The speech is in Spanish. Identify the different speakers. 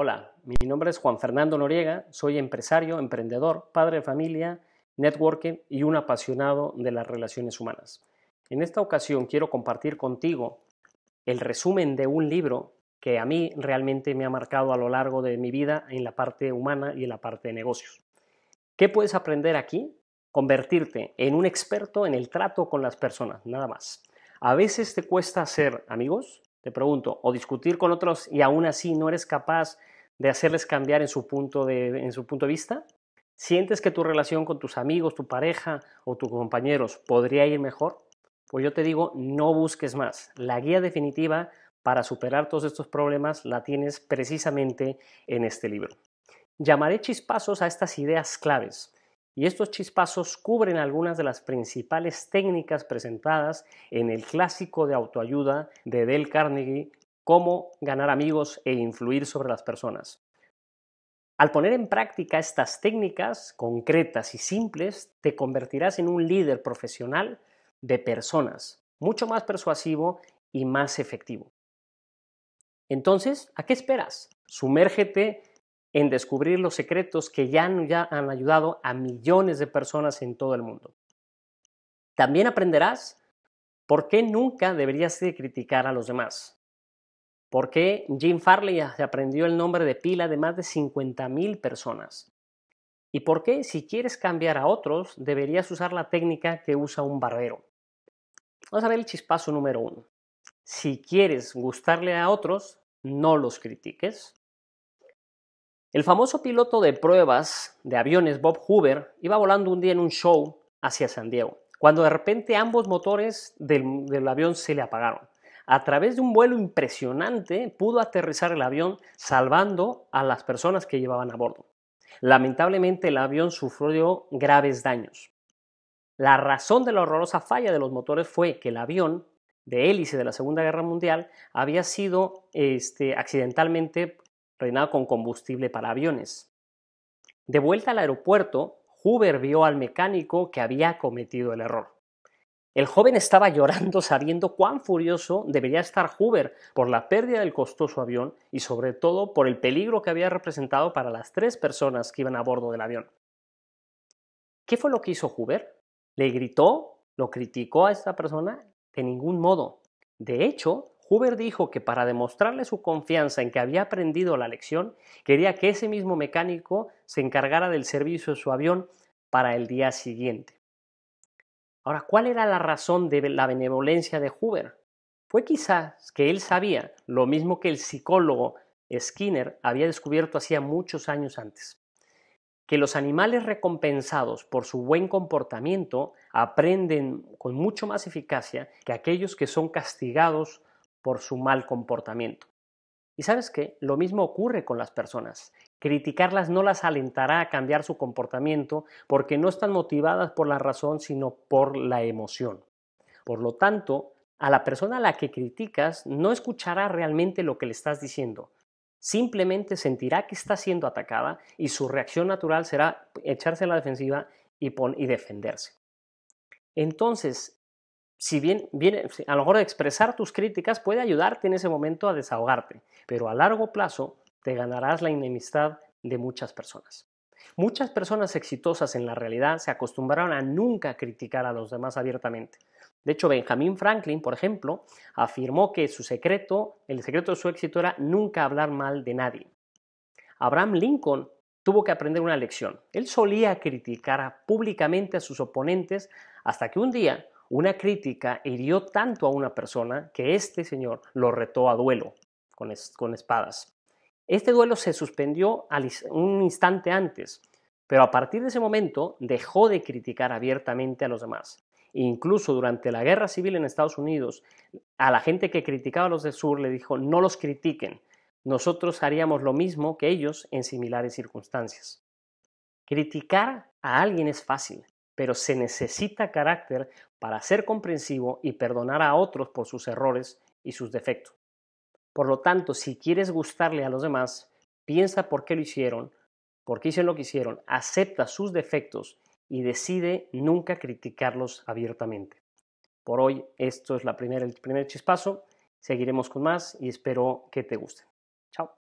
Speaker 1: Hola, mi nombre es Juan Fernando Noriega, soy empresario, emprendedor, padre de familia, networking y un apasionado de las relaciones humanas. En esta ocasión quiero compartir contigo el resumen de un libro que a mí realmente me ha marcado a lo largo de mi vida en la parte humana y en la parte de negocios. ¿Qué puedes aprender aquí? Convertirte en un experto en el trato con las personas, nada más. A veces te cuesta ser amigos, te pregunto, o discutir con otros y aún así no eres capaz de hacerles cambiar en su punto de, en su punto de vista? ¿Sientes que tu relación con tus amigos, tu pareja o tus compañeros podría ir mejor? Pues yo te digo, no busques más. La guía definitiva para superar todos estos problemas la tienes precisamente en este libro. Llamaré chispazos a estas ideas claves y estos chispazos cubren algunas de las principales técnicas presentadas en el clásico de autoayuda de Dale Carnegie, Cómo ganar amigos e influir sobre las personas. Al poner en práctica estas técnicas concretas y simples, te convertirás en un líder profesional de personas, mucho más persuasivo y más efectivo. Entonces, ¿a qué esperas? Sumérgete en descubrir los secretos que ya han, ayudado a millones de personas en todo el mundo. También aprenderás por qué nunca deberías criticar a los demás. Por qué Jim Farley aprendió el nombre de pila de más de 50.000 personas. Y por qué si quieres cambiar a otros deberías usar la técnica que usa un barbero. Vamos a ver el chispazo número uno. Si quieres gustarle a otros, no los critiques. El famoso piloto de pruebas de aviones Bob Hoover iba volando un día en un show hacia San Diego, cuando de repente ambos motores del, avión se le apagaron. A través de un vuelo impresionante pudo aterrizar el avión salvando a las personas que llevaban a bordo. Lamentablemente el avión sufrió graves daños. La razón de la horrorosa falla de los motores fue que el avión de hélice de la Segunda Guerra Mundial había sido este, accidentalmente reinado con combustible para aviones. De vuelta al aeropuerto, Huber vio al mecánico que había cometido el error. El joven estaba llorando sabiendo cuán furioso debería estar Hoover por la pérdida del costoso avión y sobre todo por el peligro que había representado para las tres personas que iban a bordo del avión. ¿Qué fue lo que hizo Hoover? ¿Le gritó? ¿Lo criticó a esta persona? De ningún modo. De hecho, Huber dijo que para demostrarle su confianza en que había aprendido la lección, quería que ese mismo mecánico se encargara del servicio de su avión para el día siguiente. Ahora, ¿cuál era la razón de la benevolencia de Huber? Fue quizás que él sabía lo mismo que el psicólogo Skinner había descubierto hacía muchos años antes, que los animales recompensados por su buen comportamiento aprenden con mucho más eficacia que aquellos que son castigados por su mal comportamiento. Y sabes qué, lo mismo ocurre con las personas. Criticarlas no las alentará a cambiar su comportamiento porque no están motivadas por la razón, sino por la emoción. Por lo tanto, a la persona a la que criticas no escuchará realmente lo que le estás diciendo. Simplemente sentirá que está siendo atacada y su reacción natural será echarse a la defensiva y, y defenderse. Entonces, si bien, a lo mejor expresar tus críticas puede ayudarte en ese momento a desahogarte, pero a largo plazo te ganarás la enemistad de muchas personas. Muchas personas exitosas en la realidad se acostumbraron a nunca criticar a los demás abiertamente. De hecho, Benjamin Franklin, por ejemplo, afirmó que su secreto, el secreto de su éxito era nunca hablar mal de nadie. Abraham Lincoln tuvo que aprender una lección. Él solía criticar públicamente a sus oponentes hasta que un día una crítica hirió tanto a una persona que este señor lo retó a duelo con, espadas. Este duelo se suspendió un instante antes, pero a partir de ese momento dejó de criticar abiertamente a los demás. Incluso durante la guerra civil en Estados Unidos, a la gente que criticaba a los del sur le dijo, no los critiquen, nosotros haríamos lo mismo que ellos en similares circunstancias. Criticar a alguien es fácil, pero se necesita carácter para ser comprensivo y perdonar a otros por sus errores y sus defectos. Por lo tanto, si quieres gustarle a los demás, piensa por qué lo hicieron, por qué hicieron lo que hicieron, acepta sus defectos y decide nunca criticarlos abiertamente. Por hoy, esto es la primera, el primer chispazo. Seguiremos con más y espero que te guste. Chao.